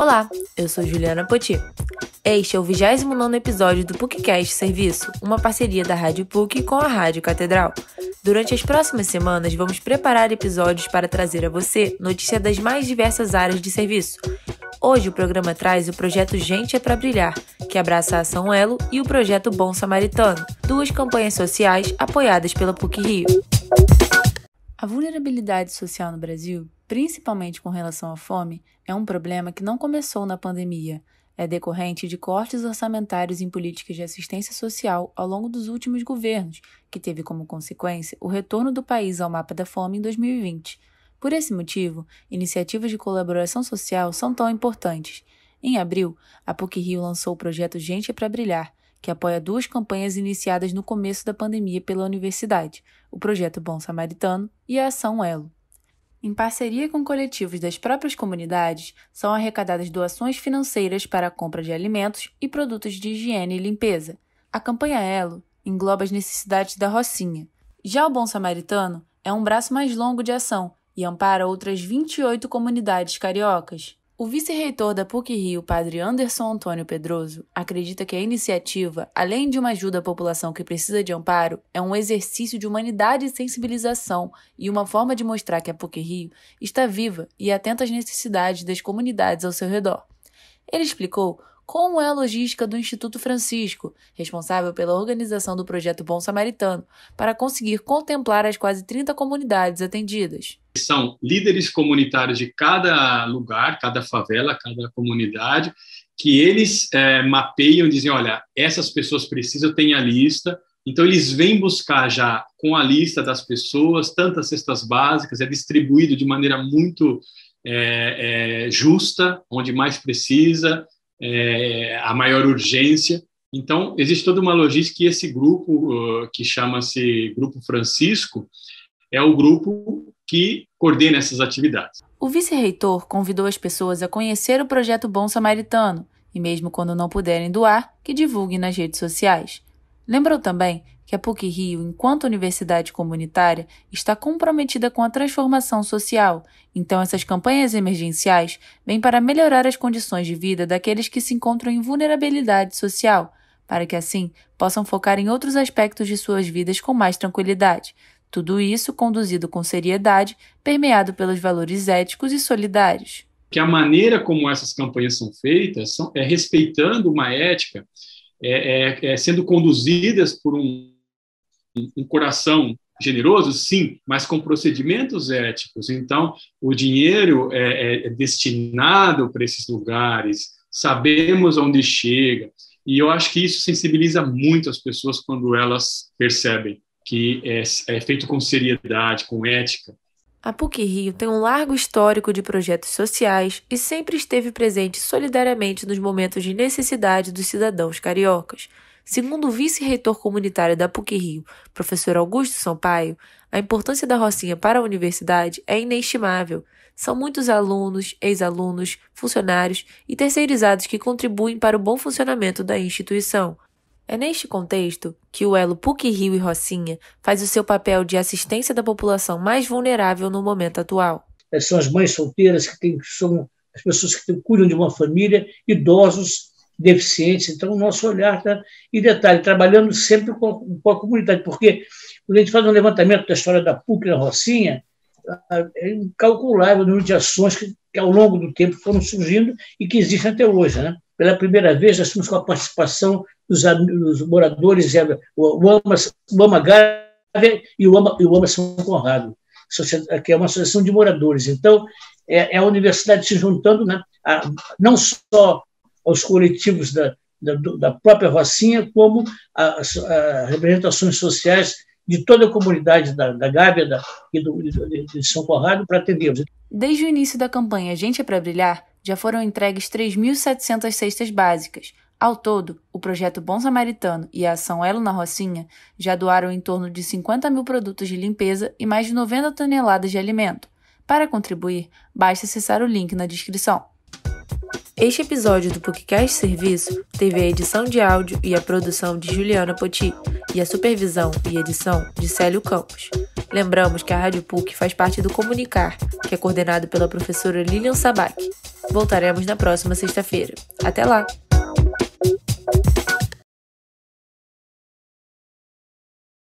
Olá, eu sou Juliana Poti. Este é o 29 episódio do PUCCAST Serviço, uma parceria da Rádio PUC com a Rádio Catedral. Durante as próximas semanas, vamos preparar episódios para trazer a você notícias das mais diversas áreas de serviço. Hoje, o programa traz o projeto Gente é para Brilhar, que abraça a Ação Elo e o projeto Bom Samaritano, duas campanhas sociais apoiadas pela PUC Rio. A vulnerabilidade social no Brasil principalmente com relação à fome, é um problema que não começou na pandemia. É decorrente de cortes orçamentários em políticas de assistência social ao longo dos últimos governos, que teve como consequência o retorno do país ao mapa da fome em 2020. Por esse motivo, iniciativas de colaboração social são tão importantes. Em abril, a PUC Rio lançou o projeto Gente é para Brilhar, que apoia duas campanhas iniciadas no começo da pandemia pela universidade, o projeto Bom Samaritano e a Ação Elo. Em parceria com coletivos das próprias comunidades, são arrecadadas doações financeiras para a compra de alimentos e produtos de higiene e limpeza. A campanha Elo engloba as necessidades da Rocinha. Já o Bom Samaritano é um braço mais longo de ação e ampara outras 28 comunidades cariocas. O vice-reitor da PUC-Rio, padre Anderson Antônio Pedroso, acredita que a iniciativa, além de uma ajuda à população que precisa de amparo, é um exercício de humanidade e sensibilização e uma forma de mostrar que a PUC-Rio está viva e atenta às necessidades das comunidades ao seu redor. Ele explicou como é a logística do Instituto Francisco, responsável pela organização do projeto Bom Samaritano, para conseguir contemplar as quase 30 comunidades atendidas. São líderes comunitários de cada lugar, cada favela, cada comunidade, que eles é, mapeiam e dizem: olha, essas pessoas precisam, tem a lista. Então, eles vêm buscar já com a lista das pessoas, tantas cestas básicas, é distribuído de maneira muito é, é, justa, onde mais precisa, é, a maior urgência. Então, existe toda uma logística e esse grupo, que chama-se Grupo Francisco, é o grupo que coordena essas atividades. O vice-reitor convidou as pessoas a conhecer o projeto Bom Samaritano e, mesmo quando não puderem doar, que divulguem nas redes sociais. Lembrou também que a PUC Rio, enquanto universidade comunitária, está comprometida com a transformação social, então essas campanhas emergenciais vêm para melhorar as condições de vida daqueles que se encontram em vulnerabilidade social, para que assim possam focar em outros aspectos de suas vidas com mais tranquilidade. Tudo isso conduzido com seriedade, permeado pelos valores éticos e solidários. Que a maneira como essas campanhas são feitas são, é respeitando uma ética é, é, é, sendo conduzidas por um, um coração generoso, sim, mas com procedimentos éticos. Então, o dinheiro é, é, é destinado para esses lugares, sabemos onde chega, e eu acho que isso sensibiliza muito as pessoas quando elas percebem que é, é feito com seriedade, com ética. A PUC Rio tem um largo histórico de projetos sociais e sempre esteve presente solidariamente nos momentos de necessidade dos cidadãos cariocas. Segundo o vice-reitor comunitário da PUC-Rio, professor Augusto Sampaio, a importância da Rocinha para a universidade é inestimável. São muitos alunos, ex-alunos, funcionários e terceirizados que contribuem para o bom funcionamento da instituição. É neste contexto que o elo PUC Rio e Rocinha faz o seu papel de assistência da população mais vulnerável no momento atual. São as mães solteiras que têm, são as pessoas que têm, cuidam de uma família, idosos deficientes. Então, o nosso olhar, está. e detalhe, trabalhando sempre com, com a comunidade, porque quando a gente faz um levantamento da história da PUC na Rocinha, ah, é incalculável o número de ações que, que, ao longo do tempo foram surgindo e que existem até hoje. Né? Pela primeira vez, nós temos com a participação dos, dos moradores, o AMA, o Gávea e o AMA, o AMA São Conrado, que é uma associação de moradores. Então, é, é a universidade se juntando, né, a, não só aos coletivos da, da, da própria Rocinha, como as representações sociais de toda a comunidade da, da Gávea da, e do, de, de São Corrado para atendê-los. Desde o início da campanha Gente é para Brilhar, já foram entregues 3.700 cestas básicas. Ao todo, o projeto Bom Samaritano e a ação Elo na Rocinha já doaram em torno de 50 mil produtos de limpeza e mais de 90 toneladas de alimento. Para contribuir, basta acessar o link na descrição. Este episódio do PucCast Serviço teve a edição de áudio e a produção de Juliana Poti e a supervisão e edição de Célio Campos. Lembramos que a Rádio PUC faz parte do Comunicar, que é coordenado pela professora Lilian Sabac. Voltaremos na próxima sexta-feira. Até lá!